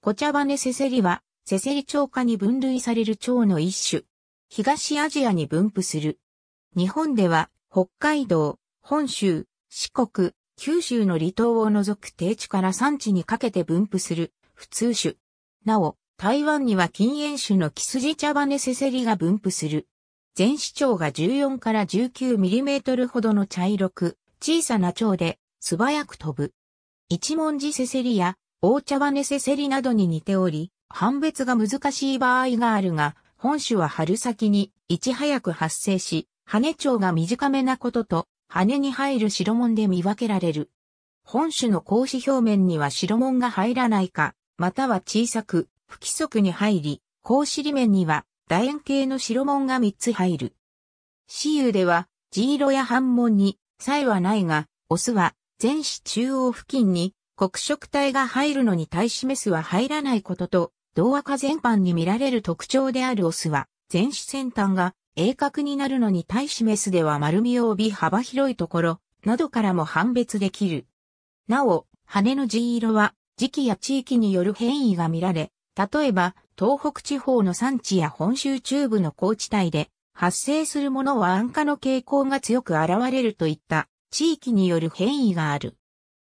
コチャバネセセリは、セセリ蝶科に分類される蝶の一種。東アジアに分布する。日本では、北海道、本州、四国、九州の離島を除く低地から山地にかけて分布する、普通種。なお、台湾には禁煙種のキスジチャバネセセリが分布する。全市長が14から1 9トルほどの茶色く、小さな蝶で、素早く飛ぶ。一文字セセリや大茶はネセセリなどに似ており、判別が難しい場合があるが、本種は春先にいち早く発生し、羽長が短めなことと、羽に入る白紋で見分けられる。本種の格子表面には白紋が入らないか、または小さく、不規則に入り、格子裏面には楕円形の白紋が3つ入る。雌雄では、地色や半紋に、差異はないが、オスは、前肢中央付近に黒色体が入るのに対しメスは入らないことと、同和化全般に見られる特徴であるオスは、前肢先端が鋭角になるのに対しメスでは丸みを帯び幅広いところ、などからも判別できる。なお、羽の地色は、時期や地域による変異が見られ、例えば、東北地方の産地や本州中部の高地帯で、発生するものは安価の傾向が強く現れるといった、地域による変異がある。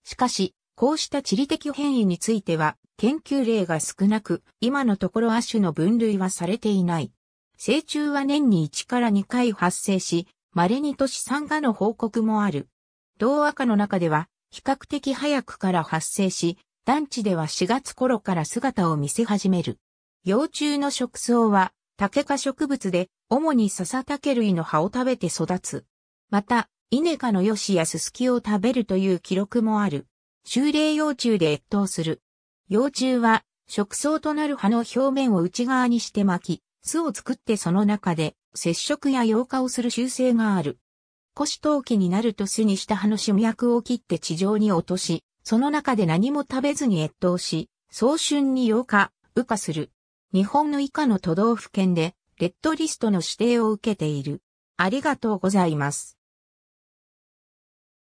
しかし、こうした地理的変異については研究例が少なく、今のところ亜種の分類はされていない。成虫は年に1から2回発生し、稀に都市産化の報告もある。同赤の中では、比較的早くから発生し、団地では4月頃から姿を見せ始める。幼虫の食草は、竹科植物で、主に笹竹類の葉を食べて育つ。また、稲科のヨシやススキを食べるという記録もある。修霊幼虫で越冬する。幼虫は、食草となる葉の表面を内側にして巻き、巣を作ってその中で接触や溶化をする習性がある。古子陶器になると巣にした葉の主脈を切って地上に落とし、その中で何も食べずに越冬し、早春に溶化、羽化する。日本の以下の都道府県で、レッドリストの指定を受けている。ありがとうございます。